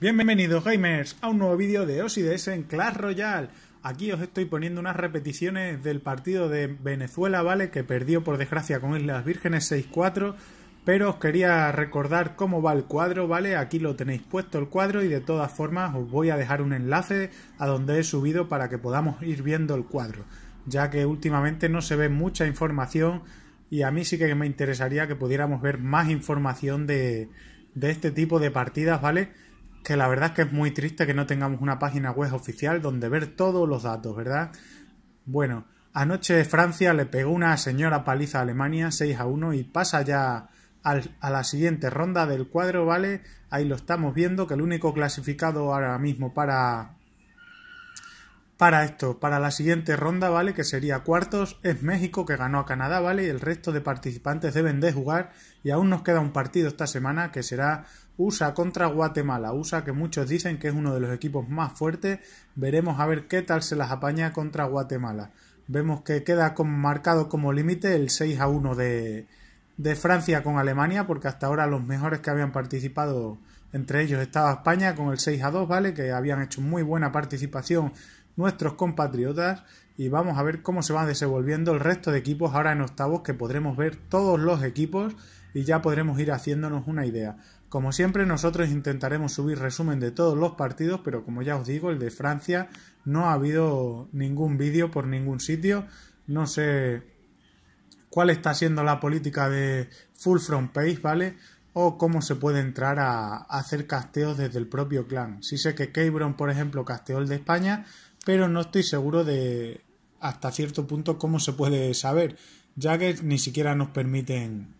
Bienvenidos gamers a un nuevo vídeo de OSIDS en Clash Royale. Aquí os estoy poniendo unas repeticiones del partido de Venezuela, ¿vale? Que perdió por desgracia con Islas Vírgenes 6-4, pero os quería recordar cómo va el cuadro, ¿vale? Aquí lo tenéis puesto el cuadro y de todas formas os voy a dejar un enlace a donde he subido para que podamos ir viendo el cuadro, ya que últimamente no se ve mucha información y a mí sí que me interesaría que pudiéramos ver más información de, de este tipo de partidas, ¿vale? que la verdad es que es muy triste que no tengamos una página web oficial donde ver todos los datos, ¿verdad? Bueno, anoche Francia le pegó una señora paliza a Alemania 6 a 1 y pasa ya a la siguiente ronda del cuadro, ¿vale? Ahí lo estamos viendo, que el único clasificado ahora mismo para para esto, para la siguiente ronda, ¿vale? Que sería cuartos, es México que ganó a Canadá, ¿vale? Y el resto de participantes deben de jugar y aún nos queda un partido esta semana que será USA contra Guatemala. USA que muchos dicen que es uno de los equipos más fuertes. Veremos a ver qué tal se las apaña contra Guatemala. Vemos que queda marcado como límite el 6 a 1 de, de Francia con Alemania, porque hasta ahora los mejores que habían participado, entre ellos estaba España con el 6 a 2, ¿vale? Que habían hecho muy buena participación nuestros compatriotas y vamos a ver cómo se van desenvolviendo el resto de equipos ahora en octavos que podremos ver todos los equipos y ya podremos ir haciéndonos una idea. Como siempre, nosotros intentaremos subir resumen de todos los partidos, pero como ya os digo, el de Francia no ha habido ningún vídeo por ningún sitio. No sé cuál está siendo la política de Full Front Page, ¿vale? O cómo se puede entrar a, hacer casteos desde el propio clan. Sí sé que Cabron, por ejemplo, casteó el de España, pero no estoy seguro de hasta cierto punto cómo se puede saber, ya que ni siquiera nos permiten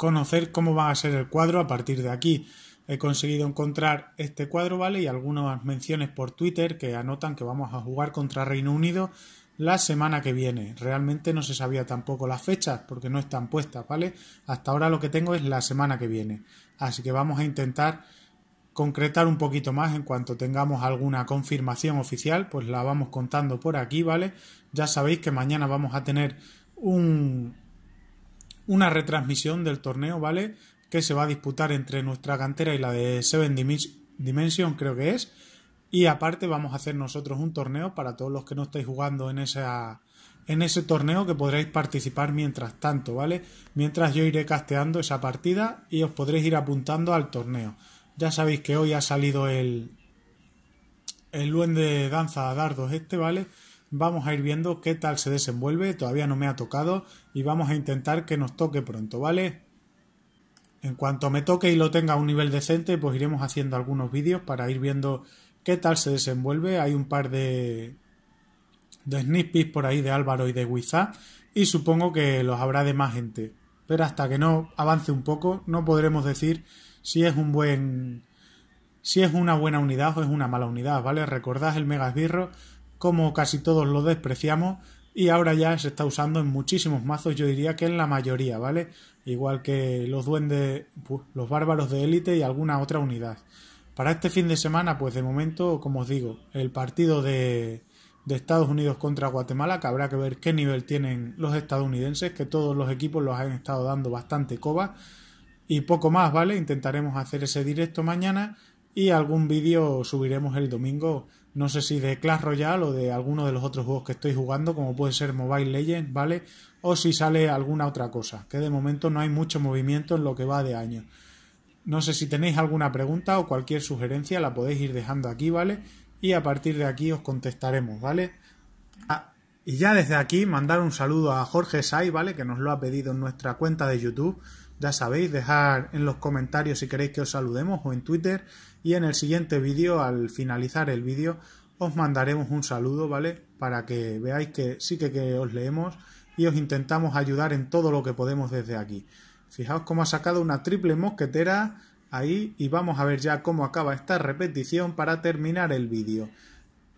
conocer cómo va a ser el cuadro a partir de aquí. He conseguido encontrar este cuadro, ¿vale? Y algunas menciones por Twitter que anotan que vamos a jugar contra Reino Unido la semana que viene. Realmente no se sabía tampoco las fechas porque no están puestas, ¿vale? Hasta ahora lo que tengo es la semana que viene. Así que vamos a intentar concretar un poquito más en cuanto tengamos alguna confirmación oficial, pues la vamos contando por aquí, ¿vale? Ya sabéis que mañana vamos a tener un, una retransmisión del torneo, ¿vale? Que se va a disputar entre nuestra cantera y la de Seven Dimension, creo que es. Y aparte vamos a hacer nosotros un torneo para todos los que no estáis jugando en esa en ese torneo que podréis participar mientras tanto, ¿vale? Mientras yo iré casteando esa partida y os podréis ir apuntando al torneo. Ya sabéis que hoy ha salido el el lunes de danza a dardos este, ¿vale? Vamos a ir viendo qué tal se desenvuelve, todavía no me ha tocado y vamos a intentar que nos toque pronto, ¿vale? En cuanto me toque y lo tenga a un nivel decente, pues iremos haciendo algunos vídeos para ir viendo qué tal se desenvuelve. Hay un par de, de snippets por ahí de Álvaro y de Wizard y supongo que los habrá de más gente. Pero hasta que no avance un poco, no podremos decir si es un buen si es una buena unidad o es una mala unidad, ¿vale? Recordad el Mega Esbirro como casi todos lo despreciamos y ahora ya se está usando en muchísimos mazos, yo diría que en la mayoría, ¿vale? Igual que los duendes, pues, los bárbaros de élite y alguna otra unidad. Para este fin de semana, pues de momento, como os digo, el partido de, de Estados Unidos contra Guatemala, que habrá que ver qué nivel tienen los estadounidenses, que todos los equipos los han estado dando bastante coba. Y poco más, ¿vale? Intentaremos hacer ese directo mañana y algún vídeo subiremos el domingo, no sé si de Clash Royale o de alguno de los otros juegos que estoy jugando, como puede ser Mobile Legends, ¿vale? O si sale alguna otra cosa, que de momento no hay mucho movimiento en lo que va de año. No sé si tenéis alguna pregunta o cualquier sugerencia, la podéis ir dejando aquí, ¿vale? Y a partir de aquí os contestaremos, ¿vale? Ah, y ya desde aquí mandar un saludo a Jorge Sai, ¿vale? Que nos lo ha pedido en nuestra cuenta de YouTube. Ya sabéis, dejar en los comentarios si queréis que os saludemos o en Twitter. Y en el siguiente vídeo, al finalizar el vídeo, os mandaremos un saludo, ¿vale? Para que veáis que sí que, que os leemos y os intentamos ayudar en todo lo que podemos desde aquí. Fijaos cómo ha sacado una triple mosquetera ahí y vamos a ver ya cómo acaba esta repetición para terminar el vídeo.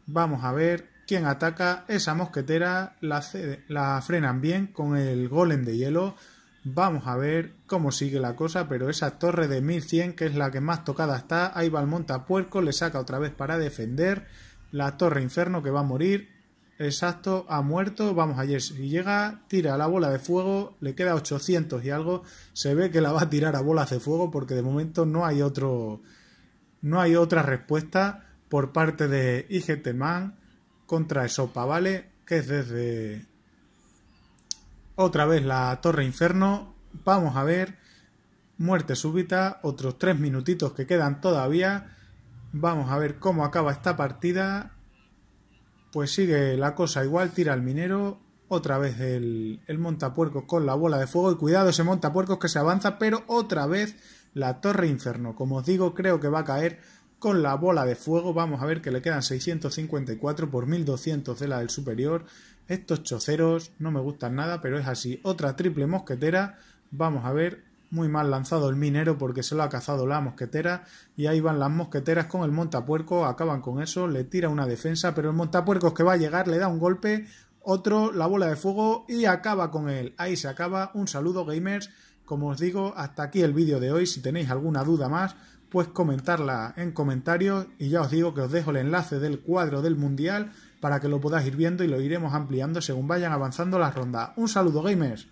Vamos a ver quien ataca esa mosquetera, la, frenan bien con el golem de hielo. Vamos a ver cómo sigue la cosa, pero esa torre de 1100, que es la que más tocada está, ahí va el montapuerco, le saca otra vez para defender. La torre inferno que va a morir, exacto, ha muerto. Vamos a ver si llega, tira la bola de fuego, le queda 800 y algo. Se ve que la va a tirar a bolas de fuego porque de momento no hay otro, no hay otra respuesta por parte de IGTMAN contra Esopa, ¿vale? Que es desde otra vez la Torre Inferno. Vamos a ver. Muerte súbita. Otros tres minutitos que quedan todavía. Vamos a ver cómo acaba esta partida. Pues sigue la cosa igual. Tira el minero. Otra vez el, el montapuercos con la bola de fuego. Y cuidado ese montapuercos que se avanza. Pero otra vez la Torre Inferno. Como os digo, creo que va a caer con la bola de fuego vamos a ver que le quedan 654 por 1200 de la del superior. Estos choceros no me gustan nada, pero es así. Otra triple mosquetera. Vamos a ver, muy mal lanzado el minero porque se lo ha cazado la mosquetera. Y ahí van las mosqueteras con el montapuerco, acaban con eso, le tira una defensa, pero el es que va a llegar le da un golpe, otro, la bola de fuego y acaba con él. Ahí se acaba. Un saludo gamers. Como os digo, hasta aquí el vídeo de hoy. Si tenéis alguna duda más, pues comentarla en comentarios y ya os digo que os dejo el enlace del cuadro del mundial para que lo podáis ir viendo y lo iremos ampliando según vayan avanzando las rondas. Un saludo gamers.